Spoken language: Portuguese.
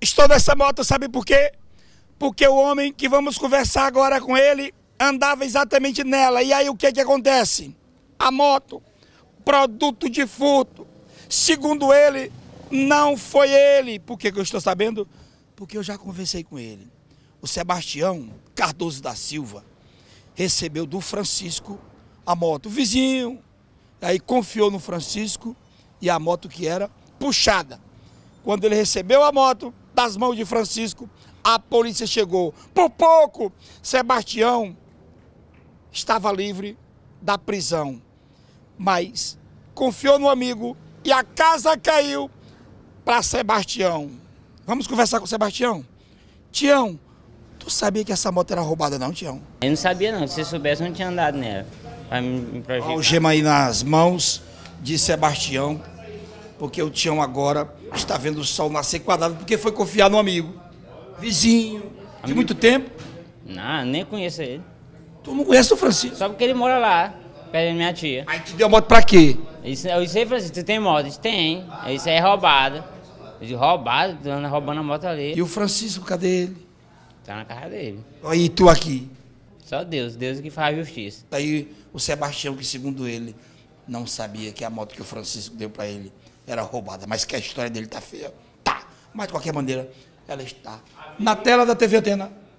Estou nessa moto, sabe por quê? Porque o homem que vamos conversar agora com ele andava exatamente nela. E aí o que é que acontece? A moto, produto de furto. Segundo ele, não foi ele. Por que, que eu estou sabendo? Porque eu já conversei com ele. O Sebastião Cardoso da Silva recebeu do Francisco a moto, o vizinho. Aí confiou no Francisco e a moto que era puxada. Quando ele recebeu a moto, das mãos de Francisco, a polícia chegou. Por pouco, Sebastião estava livre da prisão. Mas confiou no amigo e a casa caiu para Sebastião. Vamos conversar com Sebastião? Tião, tu sabia que essa moto era roubada não, Tião? Eu não sabia não, se soubesse eu não tinha andado nela. Olha o gema aí nas mãos de Sebastião, porque o Tião agora está vendo o sol nascer quadrado, porque foi confiar no amigo, vizinho, amigo. de muito tempo. Não, nem conheço ele. Tu não conhece o Francisco? Só porque ele mora lá, perto da minha tia. Aí te deu moto pra quê? Isso, eu disse, Francisco, tu tem moto? disse, tem. Isso aí é roubado. Eu disse, roubado? Tu anda roubando a moto ali. E o Francisco, cadê ele? Tá na casa dele. Aí tu aqui? Só Deus, Deus que faz justiça. Aí o Sebastião, que segundo ele, não sabia que a moto que o Francisco deu para ele era roubada, mas que a história dele tá feia. Tá. Mas de qualquer maneira, ela está na tela da TV Atena.